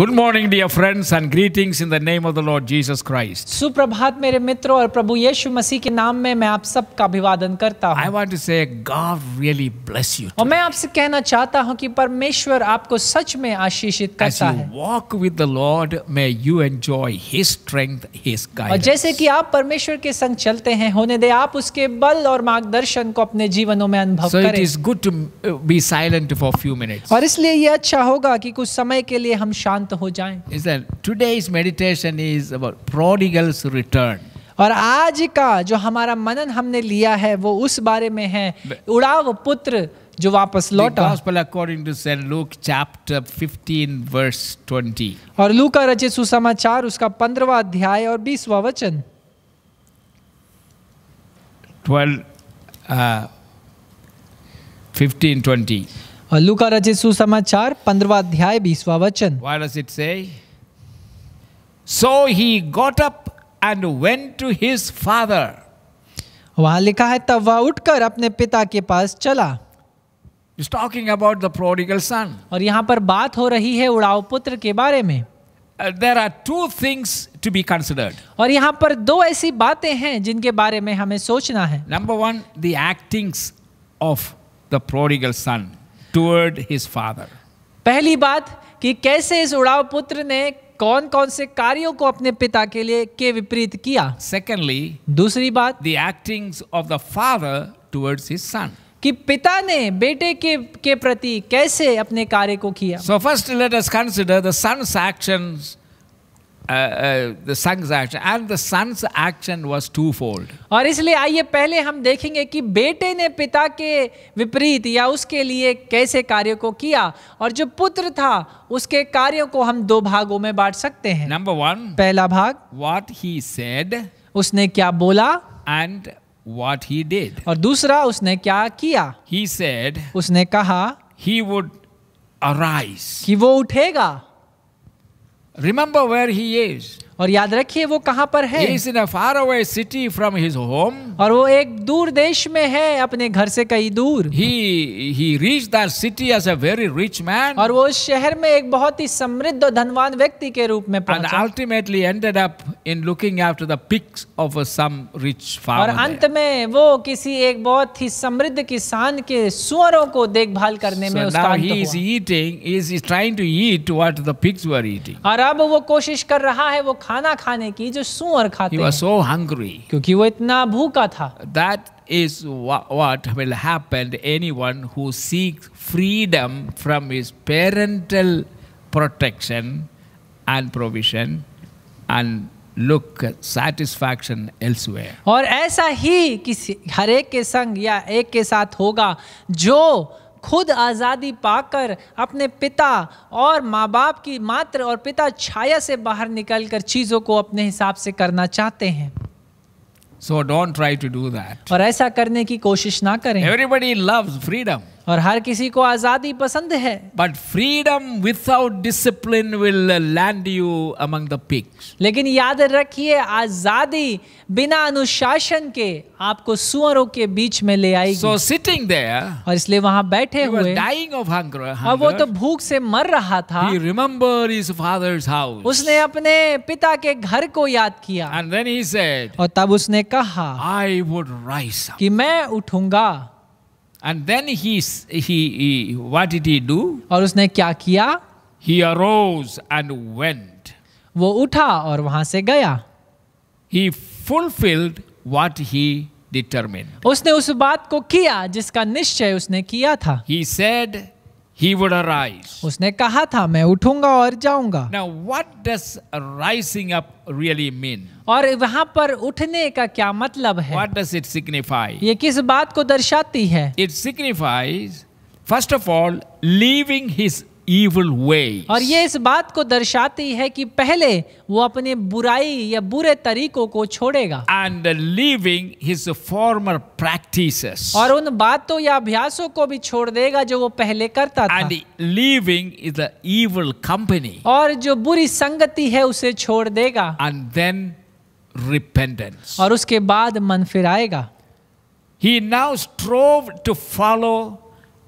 Good morning dear friends and greetings in the name of the Lord Jesus Christ सुप्रभात मेरे मित्रों और प्रभु यीशु मसीह के नाम में मैं आप सबका अभिवादन करता हूं I want to say God really bless you और मैं आपसे कहना चाहता हूं कि परमेश्वर आपको सच में आशीषित करता है walk with the Lord may you enjoy his strength his guidance और जैसे कि आप परमेश्वर के संग चलते हैं होने दे आप उसके बल और मार्गदर्शन को अपने जीवनों में अनुभव so करें it is good to be silent for few minutes और इसलिए यह अच्छा होगा कि कुछ समय के लिए हम शांत शांत हो जाएं। Is meditation is our prodigal return और आज का जो हमारा मनन हमने लिया है वो उस बारे में है उड़ाव पुत्र जो वापस लौटा according to Saint Luke chapter 15 verse 20 और लू का रचित सुसमाचार उसका पंद्रवा अध्याय और बीसवा वचन ट्वेल्व फिफ्टीन ट्वेंटी लुका रचित सुसमाचार पंद्रवा अध्याय बीसवा वचन What does it say? So he got up and went to वहां लिखा है तब वह उठकर अपने पिता के पास चला talking about the prodigal son और यहां पर बात हो रही है उड़ाव पुत्र के बारे में there are two things to be considered और यहां पर दो ऐसी बातें हैं जिनके बारे में हमें सोचना है number one the actings of the prodigal son toward his father पहली बात कि कैसे इस उड़ाव पुत्र ने कौन कौन से कार्यों को अपने पिता के लिए के विपरीत किया सेकेंडली दूसरी बात the acting of the father towards his son कि पिता ने बेटे के के प्रति कैसे अपने कार्य को किया so first let us consider the son's actions uh, uh, the sun's action and the son's action was twofold और इसलिए आइए पहले हम देखेंगे कि बेटे ने पिता के विपरीत या उसके लिए कैसे कार्य को किया और जो पुत्र था उसके कार्यों को हम दो भागों में बांट सकते हैं नंबर वन पहला भाग what he said उसने क्या बोला and what he did और दूसरा उसने क्या किया he said उसने कहा he would arise कि वो उठेगा Remember where he is. और याद रखिए वो कहाँ पर है He is in a far away city from his home. और वो एक दूर देश में है अपने घर से कई दूर He he reached that city as a very rich man. और वो शहर में एक बहुत ही समृद्ध और धनवान व्यक्ति के रूप में पहुंचा. And ultimately ended up in looking after the pigs of some rich farmer. और अंत में वो किसी एक बहुत ही समृद्ध किसान के सुअरों को देखभाल करने so में उसका अंत he is eating, he is trying to eat what the pigs were eating. और अब वो कोशिश कर रहा है वो खाना खाने की जो सुअर खाते he was so hungry क्योंकि वो इतना भूखा था that is what will happen to anyone who seeks freedom from his parental protection and provision and look satisfaction elsewhere और ऐसा ही किसी हर एक के संग या एक के साथ होगा जो खुद आज़ादी पाकर अपने पिता और माँ बाप की मात्र और पिता छाया से बाहर निकलकर चीज़ों को अपने हिसाब से करना चाहते हैं So don't try to do that. और ऐसा करने की कोशिश ना करें Everybody loves freedom. और हर किसी को आजादी पसंद है but freedom without discipline will land you among the pigs लेकिन याद रखिए आजादी बिना अनुशासन के आपको सुअरों के बीच में ले आएगी सो सिटिंग देयर और इसलिए वहां बैठे हुए डाइंग ऑफ हंगर और वो तो भूख से मर रहा था he remember his father's house उसने अपने पिता के घर को याद किया एंड देन ही सेड और तब उसने कहा आई वुड राइज कि मैं उठूंगा And then he, he, he what did he do? और उसने क्या किया? He arose and went. वो उठा और वहां से गया. He fulfilled what he determined. उसने उस बात को किया जिसका निश्चय उसने किया था. He said he would arise. उसने कहा था मैं उठूंगा और जाऊंगा Now what does rising up really mean? और वहाँ पर उठने का क्या मतलब है What does it signify? ये किस बात को दर्शाती है It signifies first of all leaving his evil ways. और ये इस बात को दर्शाती है कि पहले वो अपने बुराई या बुरे तरीकों को छोड़ेगा and living his former practice और उन बातों या अभ्यासों को भी छोड़ देगा जो वो पहले करता था and living is evil company और जो बुरी संगति है उसे छोड़ देगा एंड देन रिपेंडेंस और उसके बाद मन फिर आएगा he now strove to follow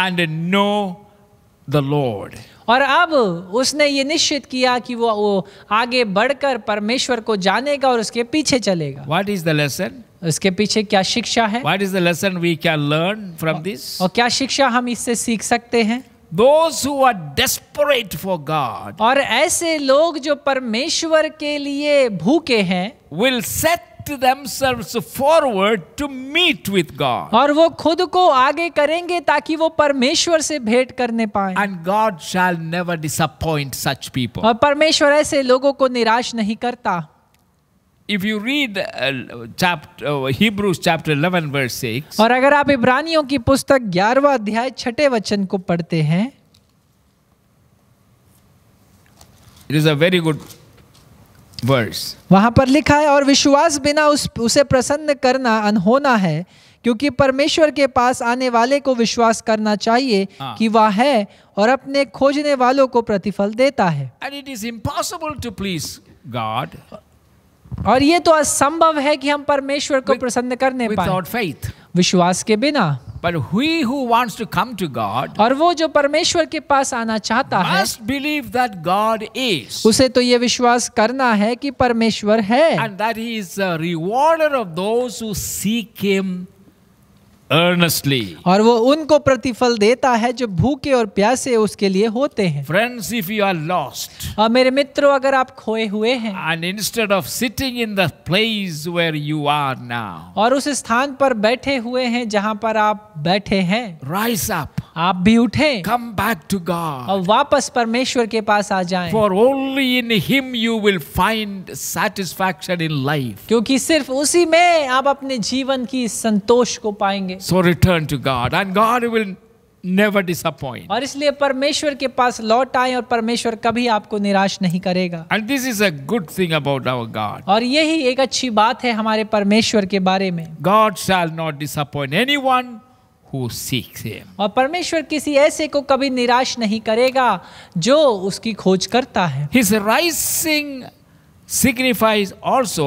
and know the Lord. और अब उसने ये निश्चित किया कि वो, वो आगे बढ़कर परमेश्वर को जानेगा और उसके पीछे चलेगा What is the lesson? उसके पीछे क्या शिक्षा है What is the lesson we can learn from this? और क्या शिक्षा हम इससे सीख सकते हैं Those who are desperate for God और ऐसे लोग जो परमेश्वर के लिए भूखे हैं will set project themselves forward to meet with God. और वो खुद को आगे करेंगे ताकि वो परमेश्वर से भेंट करने पाए And God shall never disappoint such people. और परमेश्वर ऐसे लोगों को निराश नहीं करता If you read uh, chapter uh, Hebrews chapter 11 verse 6 और अगर आप इब्रानियों की पुस्तक 11वां अध्याय छठे वचन को पढ़ते हैं It is a very good words वहां पर लिखा है और विश्वास बिना उस उसे प्रसन्न करना अनहोना है क्योंकि परमेश्वर के पास आने वाले को विश्वास करना चाहिए ah. कि वह है और अपने खोजने वालों को प्रतिफल देता है and it is impossible to please God और ये तो असंभव है कि हम परमेश्वर को प्रसन्न करने पाए फेथ विश्वास के बिना But we who wants to come to God और वो जो परमेश्वर के पास आना चाहता है must believe that God is. उसे तो ये विश्वास करना है कि परमेश्वर है And that he is a rewarder of those who seek him earnestly और वो उनको प्रतिफल देता है जो भूखे और प्यासे उसके लिए होते हैं friends if you are lost और मेरे मित्रों अगर आप खोए हुए हैं and instead of sitting in the place where you are now और उस स्थान पर बैठे हुए हैं जहाँ पर आप बैठे हैं rise up आप भी उठे कम बैक टू गॉड और वापस परमेश्वर के पास आ जाएं for only in him you will find satisfaction in life क्योंकि सिर्फ उसी में आप अपने जीवन की संतोष को पाएंगे so return to God and God will Never disappoint. और इसलिए परमेश्वर के पास लौट आए और परमेश्वर कभी आपको निराश नहीं करेगा And this is a good thing about our God. और यही एक अच्छी बात है हमारे परमेश्वर के बारे में God shall not disappoint anyone. who seeks him. और परमेश्वर किसी ऐसे को कभी निराश नहीं करेगा जो उसकी खोज करता है His rising signifies also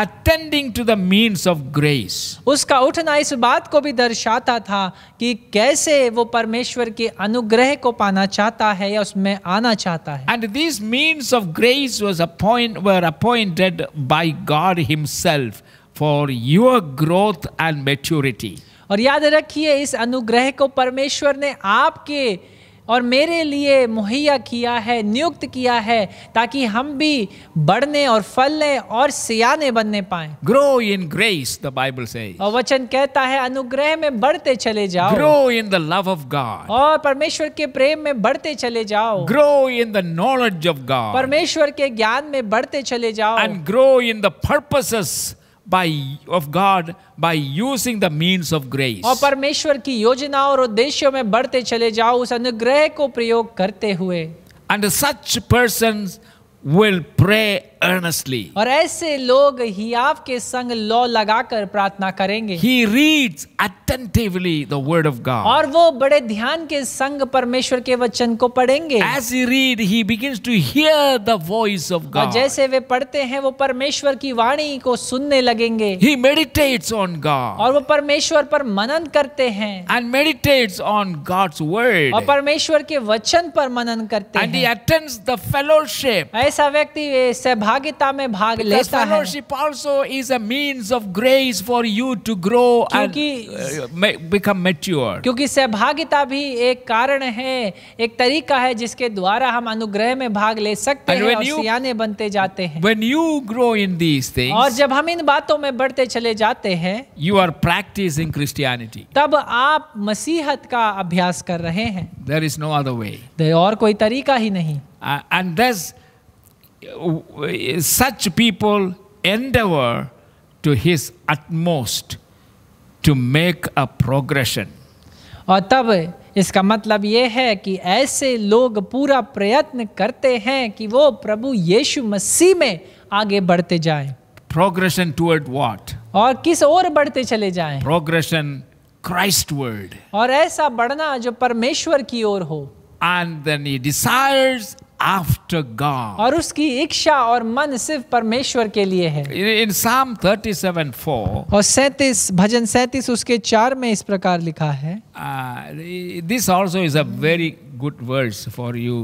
attending to the means of grace. उसका उठना इस बात को भी दर्शाता था कि कैसे वो परमेश्वर के अनुग्रह को पाना चाहता है या उसमें आना चाहता है And these means of grace was appoint, were appointed by God himself for your growth and maturity. और याद रखिए इस अनुग्रह को परमेश्वर ने आपके और मेरे लिए मुहैया किया है नियुक्त किया है ताकि हम भी बढ़ने और फलने और सियाने बनने पाए grow in grace the Bible से और वचन कहता है अनुग्रह में बढ़ते चले जाओ grow in the love of God और परमेश्वर के प्रेम में बढ़ते चले जाओ grow in the knowledge of God परमेश्वर के ज्ञान में बढ़ते चले जाओ and grow in the purposes by of God by using the means of grace. और परमेश्वर की योजना और उद्देश्यों में बढ़ते चले जाओ उस अनुग्रह को प्रयोग करते हुए. And such persons will pray earnestly. और ऐसे लोग हियाव के संग लौ लगाकर प्रार्थना करेंगे. He reads attentively the word of God. और वो बड़े ध्यान के संग परमेश्वर के वचन को पढ़ेंगे. As he read, he begins to hear the voice of God. और जैसे वे पढ़ते हैं वो परमेश्वर की वाणी को सुनने लगेंगे. He meditates on God. और वो परमेश्वर पर मनन करते हैं. And meditates on God's word. और परमेश्वर के वचन पर मनन करते And हैं. And he attends the fellowship. ऐसा व्यक्ति सहभाग सहभागिता में भाग लेता है also is a means of grace for you to grow क्योंकि, uh, and become mature. क्योंकि सहभागिता भी एक कारण है एक तरीका है जिसके द्वारा हम अनुग्रह में भाग ले सकते हैं और सियाने बनते जाते हैं when you grow in these things, और जब हम इन बातों में बढ़ते चले जाते हैं you are practice in Christianity तब आप मसीहत का अभ्यास कर रहे हैं there is no other way और कोई तरीका ही नहीं uh, and Uh, such people endeavor to his utmost to make a progression. और तब इसका मतलब ये है कि ऐसे लोग पूरा प्रयत्न करते हैं कि वो प्रभु यीशु मसीह में आगे बढ़ते जाएं। Progression toward what? और किस ओर बढ़ते चले जाएं? प्रोग्रेशन क्राइस्ट वर्ड और ऐसा बढ़ना जो परमेश्वर की ओर हो and then he desires after God. और उसकी इच्छा और मन सिर्फ परमेश्वर के लिए है In Psalm 37:4 और 37 भजन 37 उसके चार में इस प्रकार लिखा है this also is a very good words for you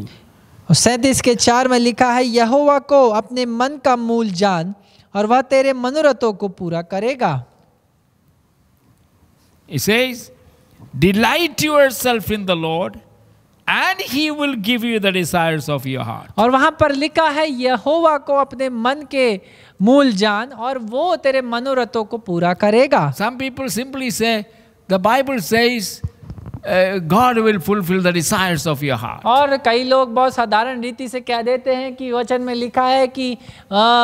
और सैतीस के चार में लिखा है यहोवा को अपने मन का मूल जान और वह तेरे मनोरथों को पूरा करेगा It says, delight yourself in the Lord and he will give you the desires of your heart और वहां पर लिखा है यहोवा को अपने मन के मूल जान और वो तेरे मनोरथों को पूरा करेगा some people simply say the Bible says Uh, God will fulfill the desires of your heart. और कई लोग बहुत साधारण रीति से कह देते हैं कि वचन में लिखा है कि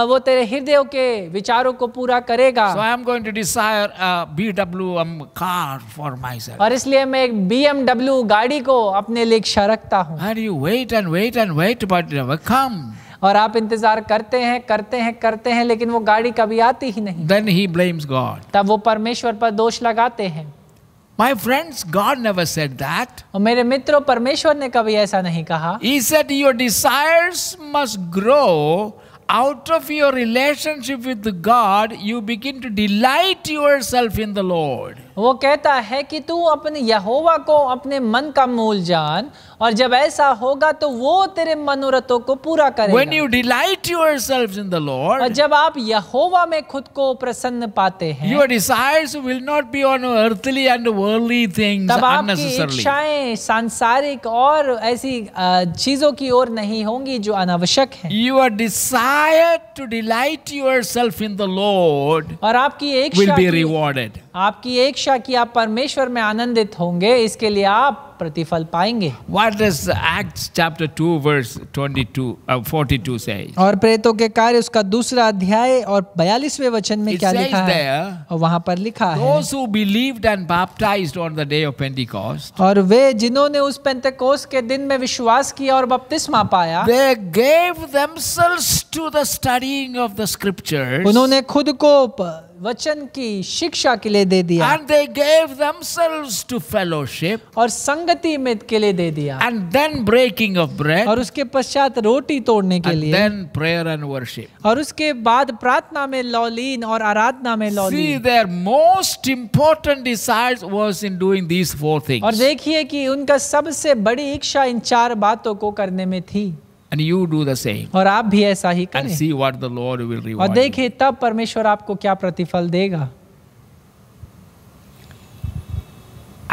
वो तेरे हृदय के विचारों को पूरा करेगा so I am going to desire a car car for myself. और इसलिए मैं एक BMW गाड़ी को अपने लिए इच्छा रखता हूं and you wait and wait and wait but never come और आप इंतजार करते हैं करते हैं करते हैं लेकिन वो गाड़ी कभी आती ही नहीं Then he blames God. तब वो परमेश्वर पर दोष लगाते हैं My friends, God never said that. और मेरे मित्रों परमेश्वर ने कभी ऐसा नहीं कहा He said your desires must grow out of your relationship with God. You begin to delight yourself in the Lord. वो कहता है कि तू अपने यहोवा को अपने मन का मूल जान और जब ऐसा होगा तो वो तेरे मनोरथों को पूरा करेगा When you delight yourselves in the Lord, और जब आप यहोवा में खुद को प्रसन्न पाते हैं your desires will not be on earthly and worldly things तब आपकी इच्छाएं सांसारिक और ऐसी चीजों की ओर नहीं होंगी जो अनावश्यक हैं your desire to delight yourself in the Lord और आपकी इच्छा will be rewarded आपकी एक शा की आप परमेश्वर में आनंदित होंगे इसके लिए आप प्रतिफल पाएंगे what does Acts chapter 2 verse 22 42 से और प्रेतो के कार्य उसका दूसरा अध्याय और बयालीसवे वचन में क्या लिखा there, और वहां पर लिखा है those and on day of Pentecost और वे जिन्होंने उस पेंटेकोस्ट के दिन में विश्वास किया और बपतिस्मा पाया they gave themselves to the studying of the scriptures उन्होंने खुद को वचन की शिक्षा के लिए दे दिया and they gave themselves to fellowship और संगति में के लिए दे दिया and then breaking of bread और उसके पश्चात रोटी तोड़ने के लिए देन प्रेयर एंड वर्शिप और उसके बाद प्रार्थना में लौलीन और आराधना में लौलीन see most important decides was in doing these four things और देखिए कि उनका सबसे बड़ी इच्छा इन चार बातों को करने में थी And you do the same. और आप भी ऐसा ही करें And see what the Lord will reward और देखें तब परमेश्वर आपको क्या प्रतिफल देगा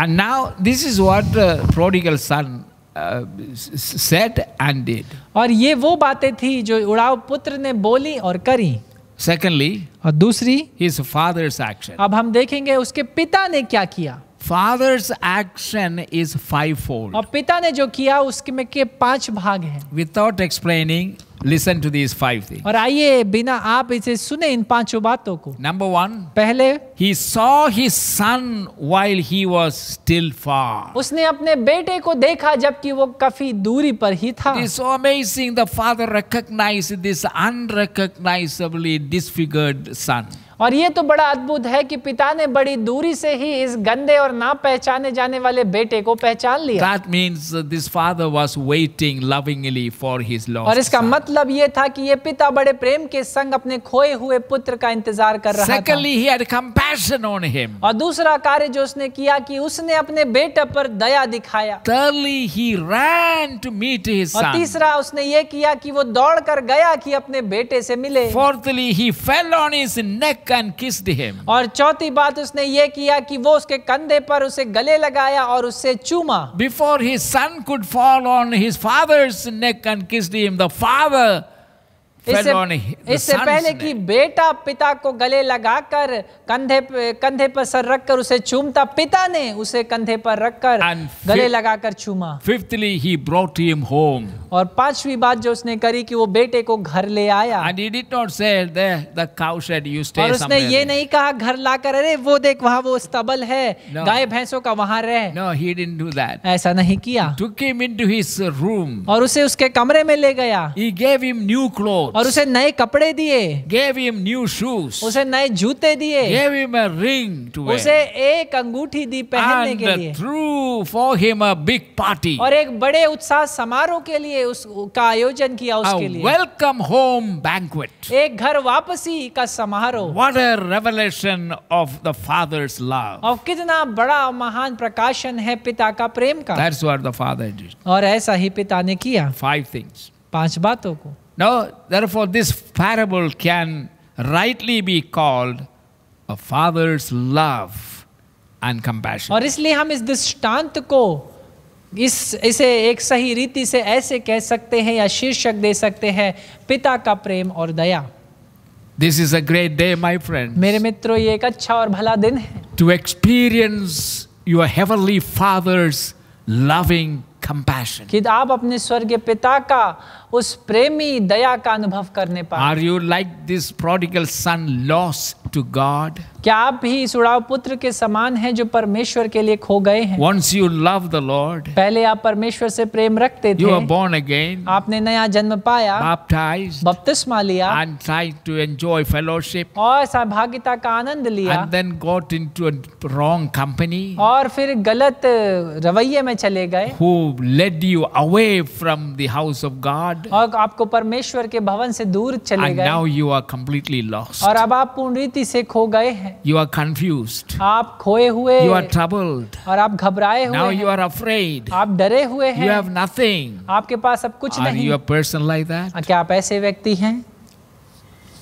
And now this is what the prodigal son uh, said and did. और ये वो बातें थी जो उड़ाव पुत्र ने बोली और करी सेकेंडली और दूसरी हिज फादर्स एक्शन अब हम देखेंगे उसके पिता ने क्या किया father's action is five fold और पिता ने जो किया उसके के पांच भाग हैं without explaining listen to these five thing और आइए बिना आप इसे सुने इन पांचों बातों को नंबर वन पहले ही saw his son while he was still far उसने अपने बेटे को देखा जबकि वो काफी दूरी पर ही था it's amazing the father recognize this unrecognizably disfigured son और ये तो बड़ा अद्भुत है कि पिता ने बड़ी दूरी से ही इस गंदे और ना पहचाने जाने वाले बेटे को पहचान लिया That means uh, this father was waiting lovingly for his lost और इसका son. मतलब ये था कि ये पिता बड़े प्रेम के संग अपने खोए हुए पुत्र का इंतजार कर रहा Secondly, था he had compassion on him. और दूसरा कार्य जो उसने किया कि उसने अपने बेटे पर दया दिखाया Thirdly, he ran to meet his son. और तीसरा उसने ये किया कि वो दौड़कर गया कि अपने बेटे से मिले Fourthly, he fell on his neck neck and kissed him. और चौथी बात उसने ये किया कि वो उसके कंधे पर उसे गले लगाया और उससे चूमा. Before his son could fall on his father's neck and kissed him, the father इससे पहले कि बेटा पिता को गले लगाकर कंधे कंधे पर सर रखकर उसे चूमता पिता ने उसे कंधे पर रखकर गले लगाकर चूमा fifthly he brought him home और पांचवी बात जो उसने करी कि वो बेटे को घर ले आया and he did not say the cow shed you stay और उसने ये नहीं कहा घर लाकर अरे वो देख वहां वो स्टबल है no. गाय भैंसों का वहां रह no he didn't do that ऐसा नहीं किया took him into his room और उसे उसके कमरे में ले गया he gave him new cloth clothes. और उसे नए कपड़े दिए गेव him न्यू शूज उसे नए जूते दिए Gave him a ring to उसे एक अंगूठी दी पहनने के लिए And threw for him a और एक बड़े उत्साह समारोह के लिए उस का आयोजन किया उसके लिए वेलकम होम बैंकवेट एक घर वापसी का समारोह What a revelation of the father's love. और कितना बड़ा महान प्रकाशन है पिता का प्रेम का That's what the father did. और ऐसा ही पिता ने किया फाइव थिंग्स पांच बातों को Now, therefore, this parable can rightly be called a father's love and compassion. और इसलिए हम इस दृष्टांत को इस इसे एक सही रीति से ऐसे कह सकते हैं या शीर्षक दे सकते हैं पिता का प्रेम और दया This is a great day, my friends. मेरे मित्रों ये एक अच्छा और भला दिन है. To experience your heavenly Father's loving compassion. कि आप अपने स्वर्गीय पिता का उस प्रेमी दया का अनुभव करने पाए. Are you like this prodigal son lost to God. क्या आप भी इस उड़ाव पुत्र के समान हैं जो परमेश्वर के लिए खो गए हैं? Once you love the Lord. पहले आप परमेश्वर से प्रेम रखते थे. You are born again. आपने नया जन्म पाया. Baptized. बपतिस्मा लिया. And tried to enjoy fellowship. और सहभागिता का आनंद लिया. And then got into a wrong company. और फिर गलत रवैये में चले गए. Who led you away from the house of God. और आपको परमेश्वर के भवन से दूर चले गए. And now you are completely lost. और अब आप पूर्ण रीति गलती से खो गए हैं यू आर कंफ्यूज आप खोए हुए यू आर ट्रबल्ड और आप घबराए हुए यू आर अफ्रेड आप डरे हुए हैं यू हैव नथिंग आपके पास अब कुछ are नहीं you are person like that क्या आप ऐसे व्यक्ति हैं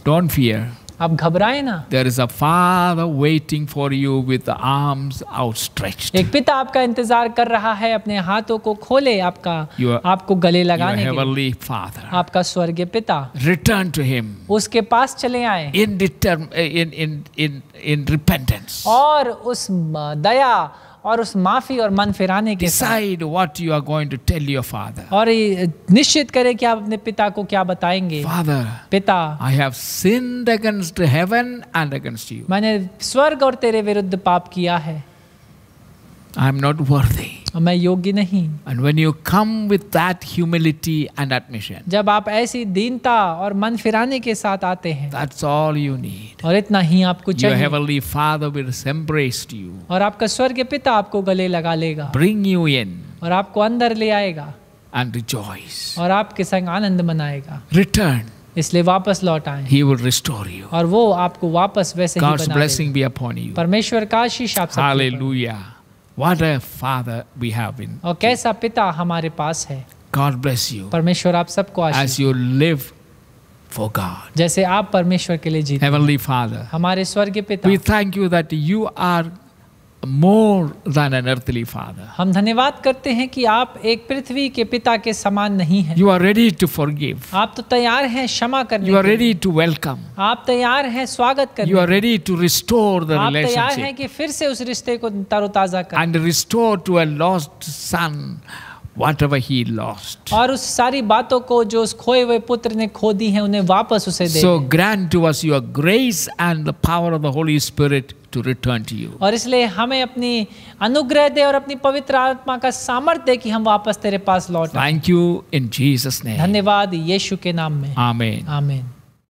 डोंट फियर आप घबराए ना there is a father waiting for you with arms outstretch एक पिता आपका इंतजार कर रहा है अपने हाथों को खोले आपका are, आपको गले लगाने के father, आपका स्वर्गीय पिता रिटर्न टू हिम उसके पास चले आए इन इन इन इन रिपेंटेंस और उस दया और उस माफी और मन फिराने decide what you are going to tell your father और निश्चित करें कि आप अपने पिता को क्या बताएंगे फादर पिता I have sinned against heaven and against you मैंने स्वर्ग और तेरे विरुद्ध पाप किया है आई एम नॉट वर्थी मैं योग्य नहीं and when you come with that humility and admission जब आप ऐसी दीनता और मन फिराने के साथ आते हैं दैट्स ऑल यू नीड और इतना ही आपको चाहिए your heavenly father will embrace you और आपका स्वर्ग पिता आपको गले लगा लेगा ब्रिंग यू इन और आपको अंदर ले आएगा एंड रिजॉइस और आपके संग आनंद मनाएगा रिटर्न इसलिए वापस लौट आए ही विल रिस्टोर यू और वो आपको वापस वैसे God's ही बना देगा God's blessing be upon you परमेश्वर का आशीष आप सब Hallelujah. What a father we have in. और कैसा पिता हमारे पास है. God bless you. परमेश्वर आप सबको आशीष. As you live for God. जैसे आप परमेश्वर के लिए जीते. Heavenly Father. हमारे स्वर्गीय पिता. We thank you that you are more than an earthly father हम धन्यवाद करते हैं कि आप एक पृथ्वी के पिता के समान नहीं हैं you are ready to forgive आप तो तैयार हैं क्षमा करने you are ready to welcome आप तैयार हैं स्वागत करने you are ready to restore the relationship आप तैयार हैं कि फिर से उस रिश्ते को तरोताजा कर and restore to a lost son Whatever he lost. और उस सारी बातों को जो उस खोए हुए पुत्र ने खो दी है उन्हें वापस उसे दे। so, grant to us your grace and the power of the Holy Spirit to return to you और इसलिए हमें अपनी अनुग्रह दे और अपनी पवित्र आत्मा का सामर्थ्य दे कि हम वापस तेरे पास लौट thank you in Jesus name धन्यवाद यीशु के नाम में आमेन आमेन